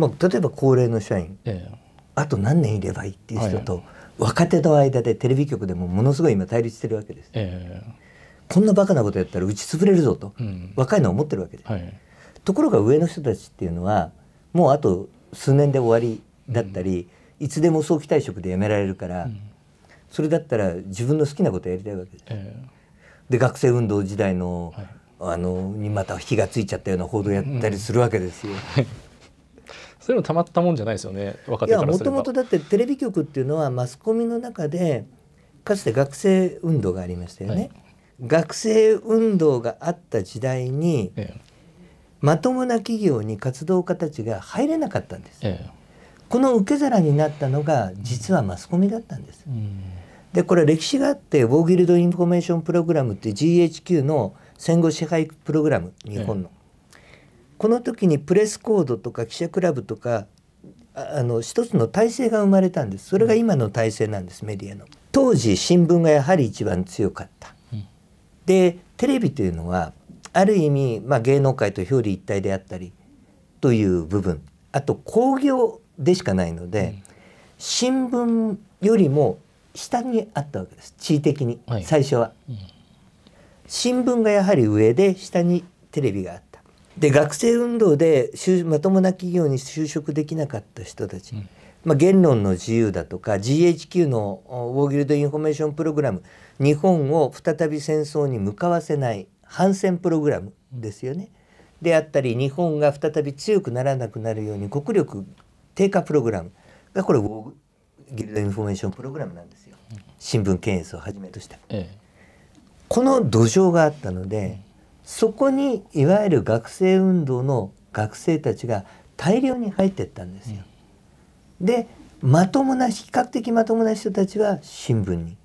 まあ、例えば高齢の社員、ええ、あと何年いればいいっていう人と、はい、若手の間でテレビ局でもものすごい今対立してるわけです、え、こんなバカなことやったら打ち潰れるぞと、うん、若いのは思ってるわけです、はい、ところが上の人たちっていうのはもうあと数年で終わりだったり、うん、いつでも早期退職で辞められるから、うん、それだったら自分の好きなことやりたいわけです。で学生運動時代の、はいあのにまた火がついちゃったような報道やったりするわけですよ。うんそういうのたまったもんじゃないですよね若手からもともとだってテレビ局っていうのはマスコミの中でかつて学生運動がありましたよね、はい、学生運動があった時代に、ええ、まともな企業に活動家たちが入れなかったんです、え、この受け皿になったのが実はマスコミだったんです、でこれ歴史があってウォーギルド・インフォメーション・プログラムって GHQ の戦後支配プログラム日本の、この時にプレスコードとか記者クラブとかあの一つの体制が生まれたんですそれが今の体制なんですメディアの当時新聞がやはり一番強かった、でテレビというのはある意味、まあ、芸能界と表裏一体であったりという部分あと興行でしかないので、新聞よりも下にあったわけです地位的に、最初は、新聞がやはり上で下にテレビがあった。で学生運動でまともな企業に就職できなかった人たち、うん、まあ、言論の自由だとか GHQ のウォーギルド・インフォメーション・プログラム日本を再び戦争に向かわせない反戦プログラムですよね。であったり日本が再び強くならなくなるように国力低下プログラムがこれウォーギルド・インフォメーション・プログラムなんですよ。新聞検閲をはじめとした。ええ、この土壌があったので、そこにいわゆる学生運動の学生たちが大量に入ってったんですよ。でまともな比較的まともな人たちは新聞に、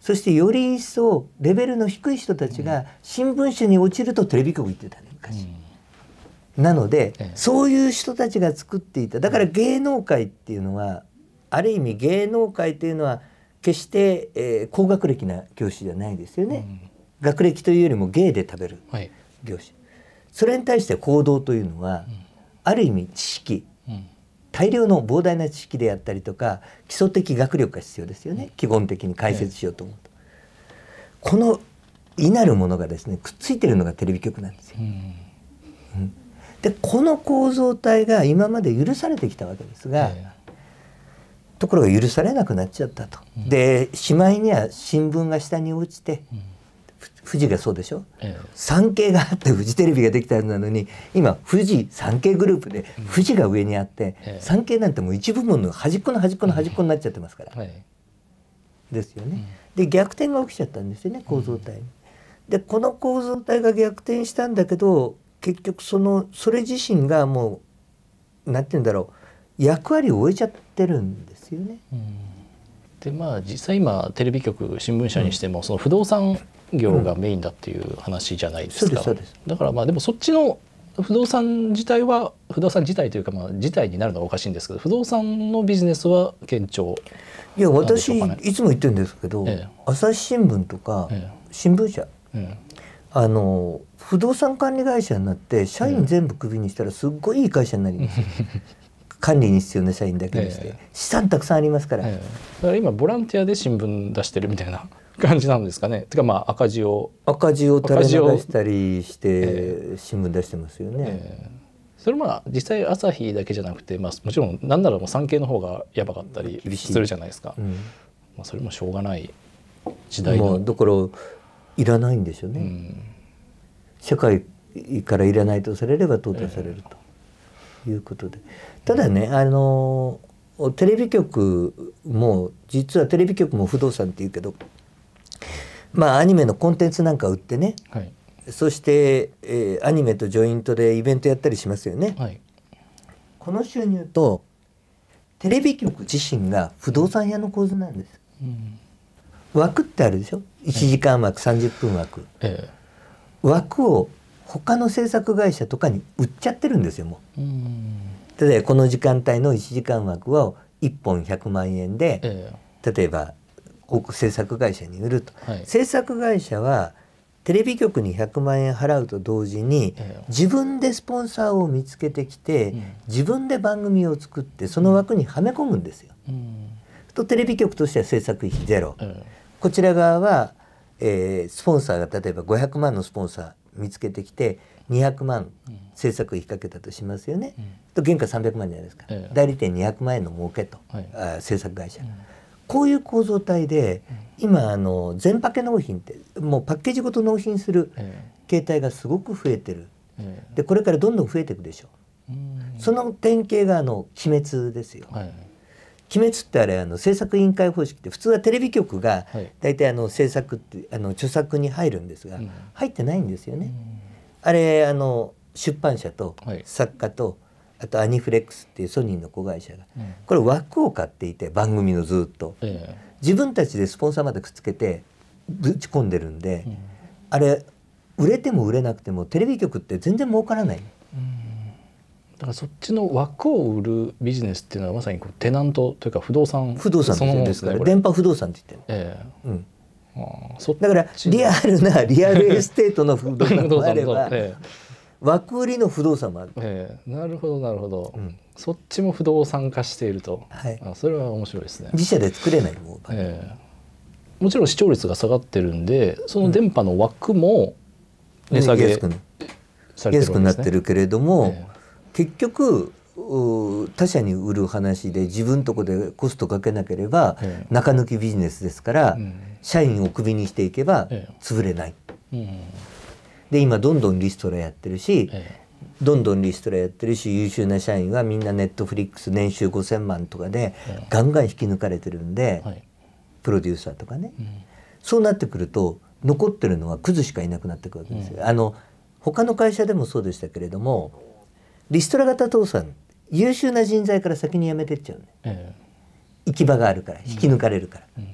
そしてより一層レベルの低い人たちが新聞社に落ちるとテレビ局行ってたね昔。うん、なので、ええ、そういう人たちが作っていただから芸能界っていうのはある意味芸能界というのは決して、えー、高学歴な教師じゃないですよね。学歴というよりも芸で食べる業種、はい、それに対して行動というのは、うん、ある意味知識、うん、大量の膨大な知識であったりとか基礎的学力が必要ですよね、うん、基本的に解説しようと思うと。このいなるものがですねくっついてるのがテレビ局なんですよ。でこの構造体が今まで許されてきたわけですが、ところが許されなくなっちゃったと。でしまいには新聞が下に落ちて、富士がそうでしょ、ええ、産経があってフジテレビができたはずなのに今富士産経グループで富士が上にあって、うんええ、産経なんてもう一部門の端っこの端っこの端っこになっちゃってますから。はい、ですよね。で逆転が起きちゃったんですよね構造体に。うん、でこの構造体が逆転したんだけど結局そのそれ自身がもう何て言うんだろう役割を終えちゃってるんですよね。うんでまあ実際今テレビ局新聞社にしても、その不動産業がメインだっていう話じゃないですか、だからまあでもそっちの不動産自体は不動産自体というかまあ自体になるのはおかしいんですけど不動産のビジネスは堅調、ね、いや私いつも言ってるんですけど、ええ、朝日新聞とか新聞社、え、あの不動産管理会社になって社員全部クビにしたらすっごいいい会社になります。管理に必要な社員だけにして、資産たくさんありますから、から今ボランティアで新聞出してるみたいな 感じなんですかねてかまあ赤字を赤字を垂れ流したりして、新聞出してますよね、それまあ実際朝日だけじゃなくて、まあ、もちろん何ならもう産経の方がやばかったりするじゃないですか、うん、まあ、それもしょうがない時代の、だからいらないんでしょうね、うん、社会からいらないとされれば淘汰されると、えーいうことでただねあのテレビ局も実はテレビ局も不動産っていうけどまあアニメのコンテンツなんか売ってね、はい、そして、えー、アニメとジョイントでイベントやったりしますよね。はい、この収入とテレビ局自身が不動産屋の構図なんです。うん、枠ってあるでしょ1時間枠、えー、30分枠、えー、枠を他の制作会社とかに売っちゃってるんですよもう。う例えばこの時間帯の1時間枠を1本100万円で、えー、例えば制作会社に売ると、はい、制作会社はテレビ局に100万円払うと同時に自分でスポンサーを見つけてきて、うん、自分で番組を作ってその枠にはめ込むんですよ。うん、とテレビ局としては制作費ゼロ、うん、こちら側は、えー、スポンサーが例えば500万のスポンサー見つけてきて200万制作費かけたとしますよね、と原価300万じゃないですか、代理店200万円の儲けと、はあ制作会社、こういう構造体で今あの全パケ納品ってもうパッケージごと納品する形態がすごく増えてる、でこれからどんどん増えていくでしょう。その典型があの鬼滅ですよ、はいはい、鬼滅ってあれあの制作委員会方式って普通はテレビ局が大体あの制作ってあの著作に入るんですが、入ってないんですよね。あれあの出版社と作家と、あとアニフレックスっていうソニーの子会社が、これ枠を買っていて番組のずっと、自分たちでスポンサーまでくっつけてぶち込んでるんで、あれ売れても売れなくてもテレビ局って全然儲からない。だからそっちの枠を売るビジネスっていうのはまさにこうテナントというか不動産不動産そのもですね。電波不動産って言ってる。えー、うん。だからリアルなリアルエステートの不動産もあれば、え ー、枠売りの不動産もある、えー、なるほどなるほど、うん、そっちも不動産化していると、はい、あそれは面白いですね自社で作れないも,、えー、もちろん視聴率が下がってるんでその電波の枠も値下げされす安くなってるけれども、えー結局他社に売る話で自分とこでコストかけなければ中抜きビジネスですから、社員をクビにしていけば潰れない。で今どんどんリストラやってるし、どんどんリストラやってるし優秀な社員はみんなネットフリックス年収5,000万とかでガンガン引き抜かれてるんで、プロデューサーとかね、そうなってくると残ってるのはクズしかいなくなってくるわけですよ。あの他の会社でもそうでしたけれどもリストラ型倒産優秀な人材から先に辞めてっちゃうね、えー、行き場があるから引き抜かれるから、うんうん、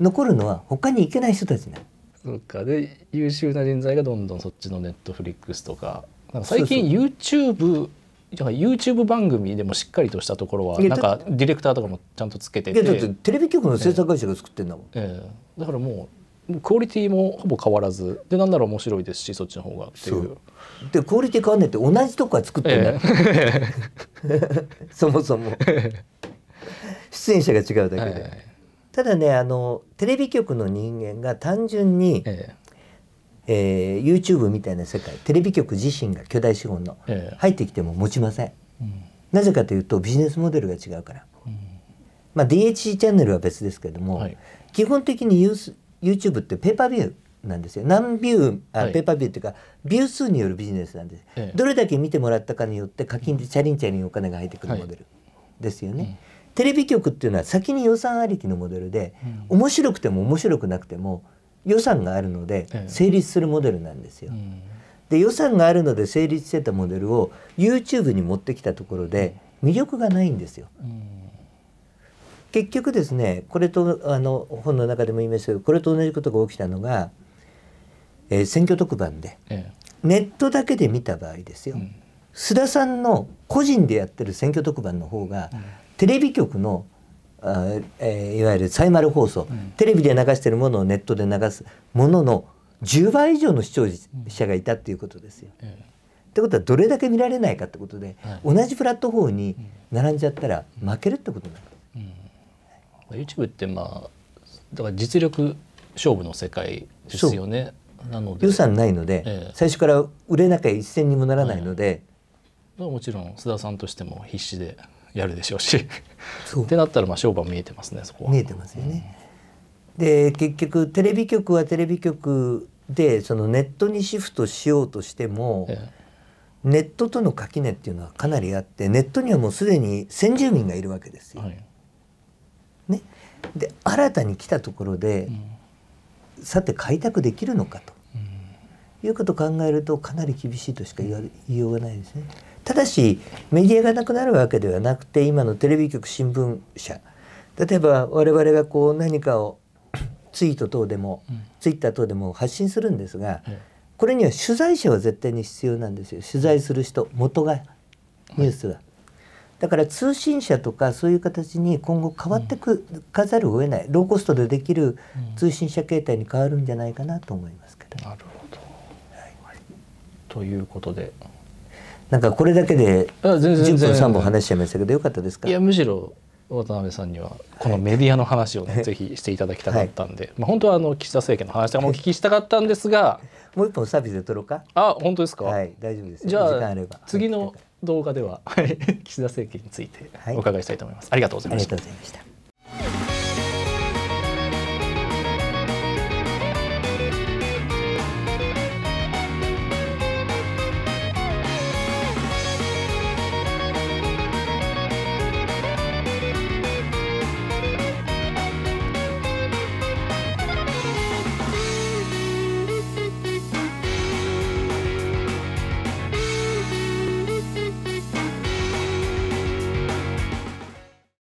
残るのは他に行けない人たちなそっかで優秀な人材がどんどんそっちのネットフリックスとかなんか最近 YouTube だから YouTube 番組でもしっかりとしたところはなんかディレクターとかもちゃんとつけててテレビ局の制作会社が作ってんだもん、えー、えー、だからもうクオリティもほぼ変わらずでなんなら面白いですしそっちの方がっていうでクオリティ変わんねって同じとこは作ってない、ええ、そもそも出演者が違うだけで、ただねあのテレビ局の人間が単純に、えええー、YouTube みたいな世界テレビ局自身が巨大資本の、え、入ってきても持ちません、うん、なぜかというとビジネスモデルが違うから、うん、まあ DHC チャンネルは別ですけども、はい基本的にユース YouTube ってペーパービューなんですよ何ビューあ、はい、ペーパービューっていうかビュー数によるビジネスなんです、ええ、どれだけ見てもらったかによって課金でチャリンチャリンお金が入ってくるモデルですよね、はい、テレビ局っていうのは先に予算ありきのモデルで、うん、面白くても面白くなくても予算があるので成立するモデルなんですよ、えうん、で予算があるので成立してたモデルを YouTube に持ってきたところで魅力がないんですよ、うん結局ですねこれとあの本の中でも言いましたけどこれと同じことが起きたのが、えー、選挙特番で、ええ、ネットだけで見た場合ですよ、うん、須田さんの個人でやってる選挙特番の方が、うん、テレビ局のあ、えー、いわゆるサイマル放送、うん、テレビで流してるものをネットで流すものの10倍以上の視聴者がいたっていうことですよ。ええってことはどれだけ見られないかってことで、はい、同じプラットフォームに並んじゃったら負けるってことになる。うん YouTube ってまあだから実力勝負の世界ですよね。なので予算ないので、ええ、最初から売れなきゃ一銭にもならないので、ええ、もちろん須田さんとしても必死でやるでしょうしってなったらまあ商売見えてますねそこは。見えてますよね。うん、で結局テレビ局はテレビ局でそのネットにシフトしようとしても、ええ、ネットとの垣根っていうのはかなりあってネットにはもうすでに先住民がいるわけですよ。はいで新たに来たところで、うん、さて開拓できるのかと、うん、いうことを考えるとかなり厳しいとしか言いようがないですね。ただしメディアがなくなるわけではなくて今のテレビ局新聞社例えば我々がこう何かを ツイート等でも、うん、ツイッター等でも発信するんですが、これには取材者は絶対に必要なんですよ取材する人元がニュースは。はいだから通信社とかそういう形に今後変わってく、うん、かざるを得ないローコストでできる通信社形態に変わるんじゃないかなと思いますけど、なるほど、はい、ということでなんかこれだけで10分3本話しちゃいましたけどよかったですかいやむしろ渡辺さんにはこのメディアの話をね、はい、ぜひしていただきたかったんで、はい、まあ、本当はあの岸田政権の話とかもお聞きしたかったんですが、もう一本サービスで取ろうかあ本当ですかはい大丈夫ですじゃあ次の動画では岸田政権についてお伺いしたいと思います、はい、ありがとうございました